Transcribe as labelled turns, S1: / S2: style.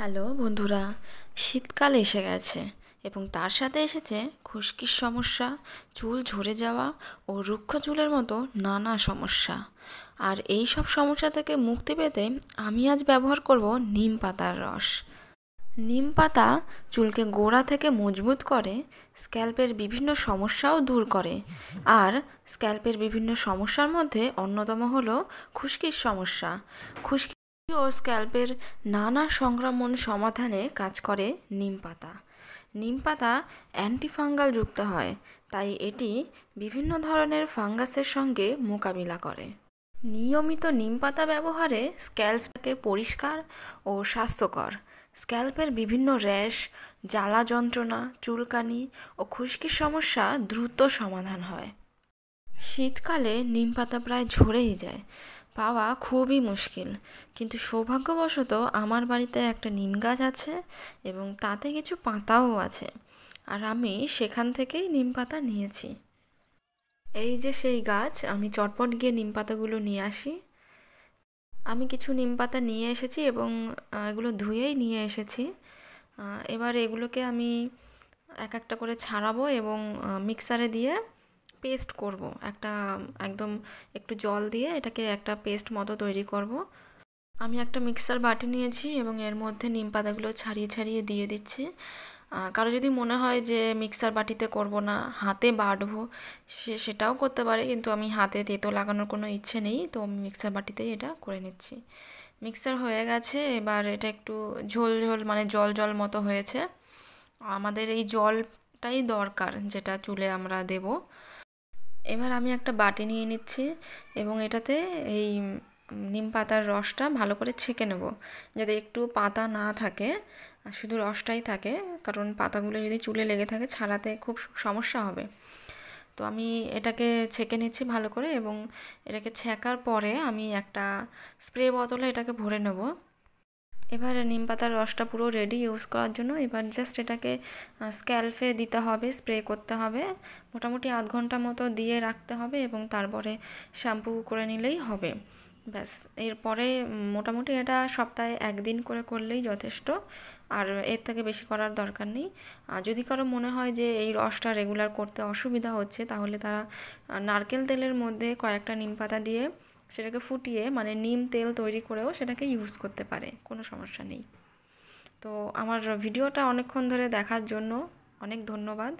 S1: hello বন্ধুরা শীতকাল এসে গেছে এবং তার সাথে এসেছে খুশকির সমস্যা চুল ঝরে যাওয়া ও রুক্ষ চুলের মতো নানা সমস্যা আর এই সব সমস্যা থেকে মুক্তি পেতে আমি আজ ব্যবহার করব নিম পাতার রস নিম পাতা চুলকে গোড়া থেকে মজবুত করে স্ক্যাল্পের বিভিন্ন সমস্যাও দূর করে আর স্ক্যাল্পের বিভিন্ন সমস্যার মধ্যে অন্যতম হলো খুশকির সমস্যা খুশকি ও স্ক্যাল্পের নানা সংক্রমণ সমাধানে কাজ করে নিম পাতা নিম পাতা অ্যান্টিফাঙ্গাল যুক্ত হয় তাই এটি বিভিন্ন ধরনের ফাঙ্গাসের সঙ্গে মোকাবিলা করে নিয়মিত নিম পাতা ব্যবহারে স্ক্যাল্পটাকে পরিষ্কার ও স্বাস্থ্যকর স্ক্যাল্পের বিভিন্ন র্যাশ জ্বালা যন্ত্রণা চুলকানি ও খুশকির সমস্যা দ্রুত সমাধান হয় শীতকালে নিম পাতা প্রায় ঝরেই যায় পাওয়া খুবই মুশকিল কিন্তু সৌভাগ্যবশত আমার বাড়িতে একটা নিম গাছ আছে এবং তাতে কিছু পাতাও আছে আর আমি সেখান থেকেই নিম পাতা নিয়েছি এই যে সেই গাছ আমি চটপট গিয়ে নিম পাতাগুলো নিয়ে আসি আমি কিছু নিম পাতা নিয়ে এসেছি এবং এগুলো ধুয়েই নিয়ে এসেছি এবার এগুলোকে আমি এক একটা করে ছাড়াবো এবং মিক্সারে দিয়ে পেস্ট করব একটা একদম একটু জল দিয়ে এটাকে একটা পেস্ট মতো তৈরি করব আমি একটা মিক্সার বাটি নিয়েছি এবং এর মধ্যে নিম পাতাগুলো ছাড়িয়ে ছাড়িয়ে দিয়ে দিচ্ছি কারো যদি মনে হয় যে মিক্সার বাটিতে করব না হাতে বাটবো সে সেটাও করতে পারে কিন্তু আমি হাতে তেতো লাগানোর কোনো ইচ্ছে নেই তো আমি মিক্সার বাটিতেই এটা করে নিচ্ছি মিক্সার হয়ে গেছে এবার এটা একটু ঝোল ঝোল মানে জল জল মতো হয়েছে আমাদের এই জলটাই দরকার যেটা চুলে আমরা দেবো এবার আমি একটা বাটি নিয়ে নিচ্ছি এবং এটাতে এই নিম পাতার রসটা ভালো করে ছেঁকে নেব যাতে একটু পাতা না থাকে শুধু রসটাই থাকে কারণ পাতাগুলো যদি চুলে লেগে থাকে ছাড়াতে খুব সমস্যা হবে তো আমি এটাকে ছেঁকে নিচ্ছি ভালো করে এবং এটাকে ছেঁকার পরে আমি একটা স্প্রে বোতলে এটাকে ভরে নেব এবার নিম পাতার রসটা পুরো রেডি ইউজ করার জন্য এবার জাস্ট এটাকে স্ক্যালফে দিতে হবে স্প্রে করতে হবে মোটামুটি আধ ঘন্টা মতো দিয়ে রাখতে হবে এবং তারপরে শ্যাম্পু করে নিলেই হবে ব্যাস এরপরে মোটামুটি এটা সপ্তাহে একদিন করে করলেই যথেষ্ট আর এর থেকে বেশি করার দরকার নেই আর যদি কারো মনে হয় যে এই রসটা রেগুলার করতে অসুবিধা হচ্ছে তাহলে তারা নারকেল তেলের মধ্যে কয়েকটা নিম পাতা দিয়ে সেটাকে ফুটিয়ে মানে নিম তেল তৈরি করেও সেটাকে ইউজ করতে পারে কোনো সমস্যা নেই তো আমার ভিডিওটা অনেকক্ষণ ধরে দেখার জন্য অনেক ধন্যবাদ